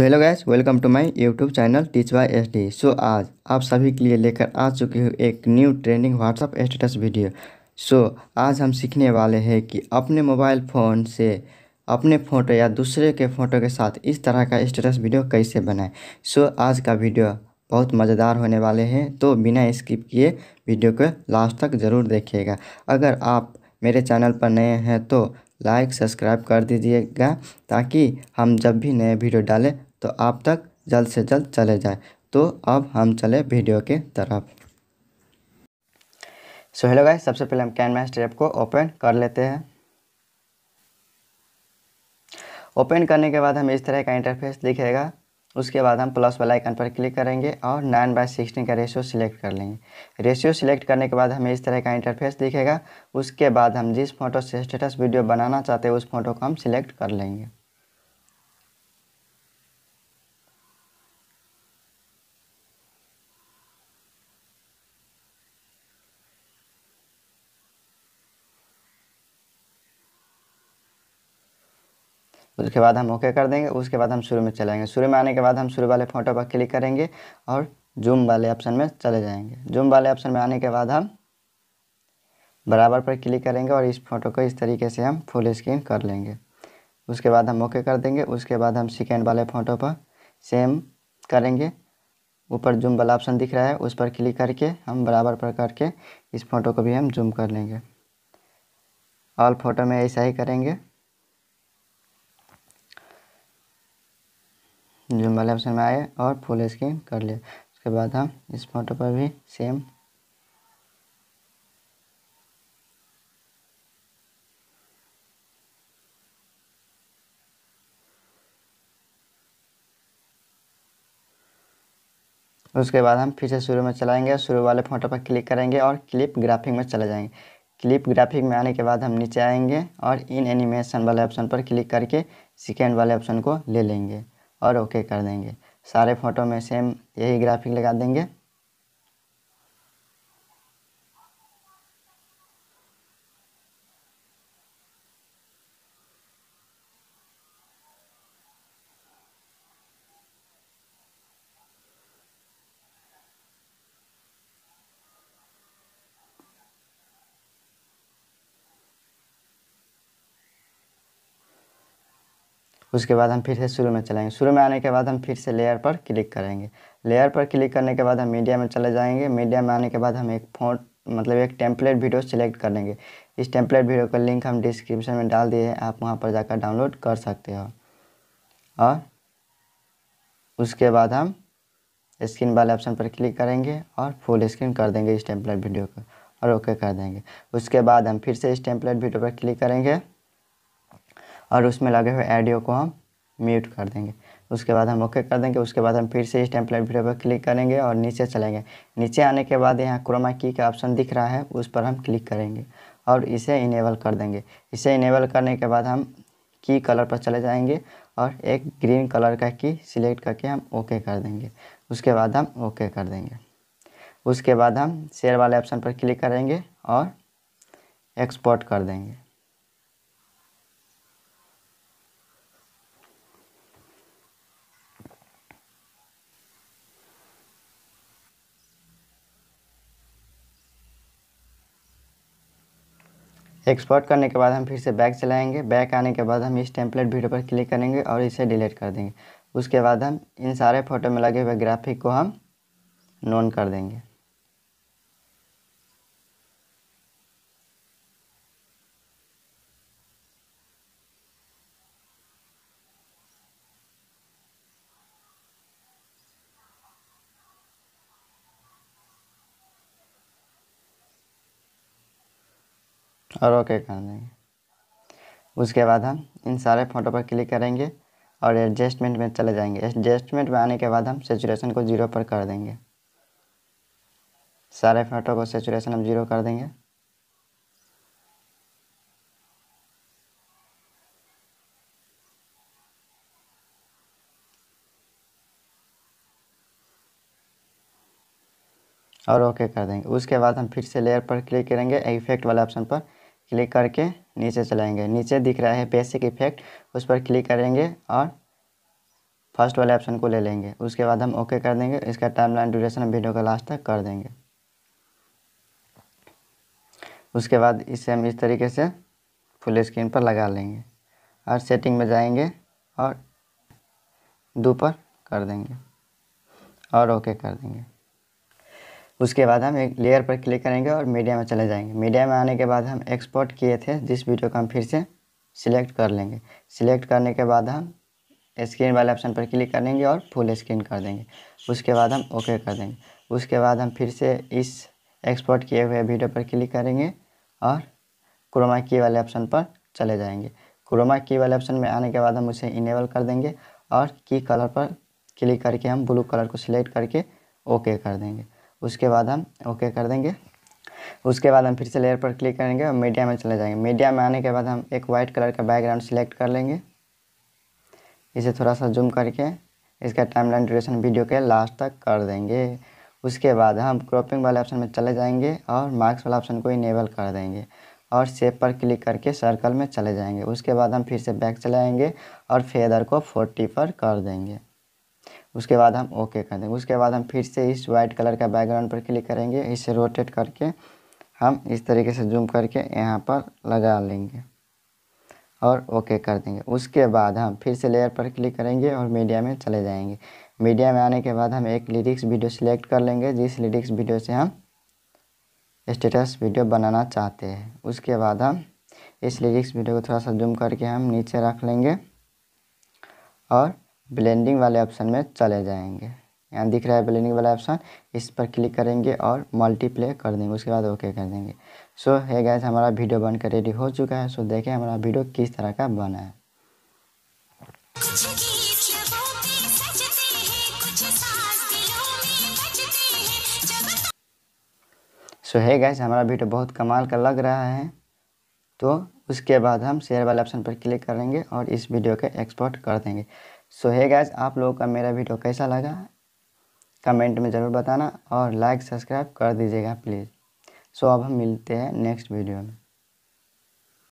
hello guys welcome to my YouTube channel teach by S D so आज आप सभी के लिए लेकर आ चुकी हूँ एक new trending WhatsApp status video so आज हम सीखने वाले हैं कि अपने मोबाइल फ़ोन से अपने फ़ोटो या दूसरे के फ़ोटो के साथ इस तरह का स्टेटस वीडियो कैसे बनाएं सो so, आज का वीडियो बहुत मज़ेदार होने वाले हैं तो बिना स्किप किए वीडियो को लास्ट तक ज़रूर देखिएगा अगर आप मेरे चैनल पर नए हैं तो लाइक सब्सक्राइब कर दीजिएगा ताकि हम जब भी नए वीडियो डालें तो आप तक जल्द से जल्द चले जाए तो अब हम चले वीडियो के तरफ सो हेलो गाइस सबसे पहले हम कैन मैस्टर ऐप को ओपन कर लेते हैं ओपन करने के बाद हमें इस तरह का इंटरफेस दिखेगा उसके बाद हम प्लस वाला आइकन पर क्लिक करेंगे और नाइन बाई सिक्सटीन का रेशियो सिलेक्ट कर लेंगे रेशियो सिलेक्ट करने के बाद हमें इस तरह का इंटरफेस दिखेगा उसके बाद हम जिस फोटो से स्टेटस वीडियो बनाना चाहते हैं उस फोटो को हम सिलेक्ट कर लेंगे उसके बाद हम ओके कर देंगे उसके बाद हम शुरू में चलाएंगे शुरू में आने के बाद हम शुरू वाले फोटो पर क्लिक करेंगे और जूम वाले ऑप्शन में चले जाएंगे जूम वाले ऑप्शन में आने के बाद हम बराबर पर क्लिक करेंगे और इस फोटो को इस तरीके से हम फुल स्क्रीन कर लेंगे उसके बाद हम ओके कर देंगे उसके बाद हम सेकेंड वाले फोटो पर सेम करेंगे ऊपर जूम वाला ऑप्शन दिख रहा है उस पर क्लिक करके हम बराबर पर करके इस फोटो को भी हम जूम कर लेंगे ऑल फोटो में ऐसा ही करेंगे जूम वाले ऑप्शन में आए और फुल स्क्रीन कर लिया उसके बाद हम इस फोटो पर भी सेम उसके बाद हम फिर से शुरू में चलाएंगे शुरू वाले फोटो पर क्लिक करेंगे और क्लिप ग्राफिक में चले जाएंगे क्लिप ग्राफिक में आने के बाद हम नीचे आएंगे और इन एनिमेशन वाले ऑप्शन पर क्लिक करके सेकेंड वाले ऑप्शन को ले लेंगे और ओके कर देंगे सारे फ़ोटो में सेम यही ग्राफिक लगा देंगे उसके बाद हम फिर से शुरू में चलाएंगे शुरू में आने के बाद हम फिर से लेयर पर क्लिक करेंगे लेयर पर क्लिक करने के बाद हम मीडिया में चले जाएंगे मीडिया में आने के बाद हम एक फोन मतलब एक टेम्पलेट वीडियो सेलेक्ट कर लेंगे इस टेम्पलेट वीडियो का लिंक हम डिस्क्रिप्शन में डाल दिए हैं आप वहाँ पर जाकर डाउनलोड कर सकते हो और उसके बाद हम स्क्रीन वाले ऑप्शन पर क्लिक करेंगे और फुल स्क्रीन कर देंगे इस टेम्पलेट वीडियो को और ओके कर देंगे उसके बाद हम फिर से इस टेम्पलेट वीडियो पर क्लिक करेंगे और उसमें लगे हुए ऑडियो को हम म्यूट कर देंगे उसके बाद हम ओके कर देंगे उसके बाद हम फिर से इस टेम्पलेट वीडियो पर क्लिक करेंगे और नीचे चलेंगे नीचे आने के बाद यहाँ क्रोमा की का ऑप्शन दिख रहा है उस पर हम क्लिक करेंगे और इसे इनेबल कर देंगे इसे इनेबल करने के बाद हम की कलर पर चले जाएंगे और एक ग्रीन कलर का की सिलेक्ट करके हम ओके कर देंगे उसके बाद हम ओके कर देंगे उसके बाद हम शेयर वाले ऑप्शन पर क्लिक करेंगे और एक्सपोर्ट कर देंगे एक्सपोर्ट करने के बाद हम फिर से बैक चलाएंगे बैक आने के बाद हम इस टेम्पलेट वीडियो पर क्लिक करेंगे और इसे डिलीट कर देंगे उसके बाद हम इन सारे फोटो में लगे हुए ग्राफिक को हम नॉन कर देंगे और ओके कर देंगे उसके बाद हम इन सारे फोटो पर क्लिक करेंगे और एडजस्टमेंट में चले जाएंगे एडजस्टमेंट में आने के बाद हम सेचुरेशन को ज़ीरो पर कर देंगे सारे फोटो को सेचुरेशन हम ज़ीरो कर देंगे और ओके कर देंगे उसके बाद हम फिर से लेयर पर क्लिक करेंगे इफेक्ट वाले ऑप्शन पर क्लिक करके नीचे चलाएंगे नीचे दिख रहा है बेसिक इफेक्ट उस पर क्लिक करेंगे और फर्स्ट वाले ऑप्शन को ले लेंगे उसके बाद हम ओके कर देंगे इसका टाइम लाइन ड्यूरेशन वीडियो का लास्ट तक कर देंगे उसके बाद इसे हम इस तरीके से फुल स्क्रीन पर लगा लेंगे और सेटिंग में जाएंगे और दो पर कर देंगे और ओके कर देंगे उसके बाद हम एक लेयर पर क्लिक करेंगे और मीडिया में चले जाएंगे मीडिया में आने के बाद हम एक्सपोर्ट किए थे जिस वीडियो को हम फिर से सिलेक्ट कर लेंगे सिलेक्ट करने के बाद हम स्क्रीन वाले ऑप्शन पर क्लिक करेंगे और फुल स्क्रीन कर देंगे उसके बाद हम ओके कर देंगे उसके बाद हम फिर से इस एक्सपोर्ट किए हुए वीडियो पर क्लिक करेंगे और क्रोमा की वाले ऑप्शन पर चले जाएंगे क्रोमा की वाले ऑप्शन में आने के बाद हम उसे इनेबल कर देंगे और की कलर पर क्लिक करके हम ब्लू कलर को सिलेक्ट करके ओके कर देंगे उसके बाद हम ओके कर देंगे उसके बाद हम फिर से लेयर पर क्लिक करेंगे और मीडिया में चले जाएंगे मीडिया में आने के बाद हम एक वाइट कलर का बैकग्राउंड सिलेक्ट कर लेंगे इसे थोड़ा सा जूम करके इसका टाइम लाइन ड्यूरेशन वीडियो के लास्ट तक कर देंगे उसके बाद हम क्रॉपिंग वाले ऑप्शन में चले जाएंगे और मार्क्स वाला ऑप्शन को इनेबल कर देंगे और सेप पर क्लिक करके सर्कल में चले जाएंगे उसके बाद हम फिर से बैक चले आएंगे और फेदर को फोर्टी पर कर देंगे उसके बाद हम ओके कर देंगे उसके बाद हम फिर से इस वाइट कलर का बैकग्राउंड पर क्लिक करेंगे इसे रोटेट करके हम इस तरीके से जूम करके यहाँ पर लगा लेंगे और ओके कर देंगे उसके बाद हम फिर से लेयर पर क्लिक करेंगे और मीडिया में चले जाएंगे मीडिया में आने के बाद हम एक लिरिक्स वीडियो सिलेक्ट कर लेंगे जिस लिरिक्स वीडियो से हम स्टेटस वीडियो बनाना चाहते हैं उसके बाद हम इस लिरिक्स वीडियो को थोड़ा सा जूम करके हम नीचे रख लेंगे और ब्लेंडिंग वाले ऑप्शन में चले जाएंगे यहाँ दिख रहा है ब्लेंडिंग वाला ऑप्शन इस पर क्लिक करेंगे और मल्टीप्ले कर देंगे उसके बाद ओके कर देंगे सो है गैस हमारा वीडियो बनकर रेडी हो चुका है सो so, देखें हमारा वीडियो किस तरह का बना है सो है गैस हमारा वीडियो बहुत कमाल का लग रहा है तो उसके बाद हम शेयर वाले ऑप्शन पर क्लिक करेंगे और इस वीडियो के एक्सपोर्ट कर देंगे सो है गैस आप लोगों का मेरा वीडियो कैसा लगा कमेंट में ज़रूर बताना और लाइक सब्सक्राइब कर दीजिएगा प्लीज़ सो so, अब हम मिलते हैं नेक्स्ट वीडियो में